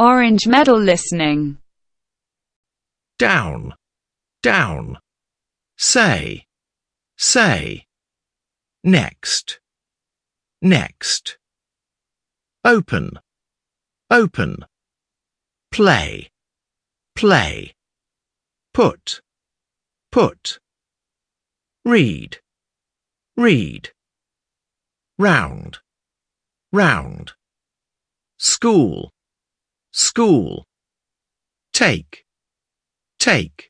Orange medal listening. Down, down. Say, say. Next, next. Open, open. Play, play. Put, put. Read, read. Round, round. School, school, take, take.